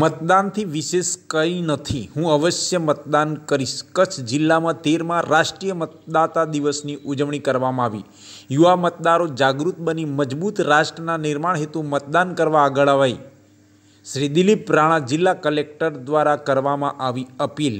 મતદાનથી વિશેષ કંઈ નથી હું અવશ્ય મતદાન કરીશ કચ્છ જિલ્લામાં તેરમાં રાષ્ટ્રીય મતદાતા દિવસની ઉજવણી કરવામાં આવી યુવા મતદારો જાગૃત બની મજબૂત રાષ્ટ્રના નિર્માણ હેતુ મતદાન કરવા આગળ અવાઈ શ્રી દિલીપ રાણા જિલ્લા કલેક્ટર દ્વારા કરવામાં આવી અપીલ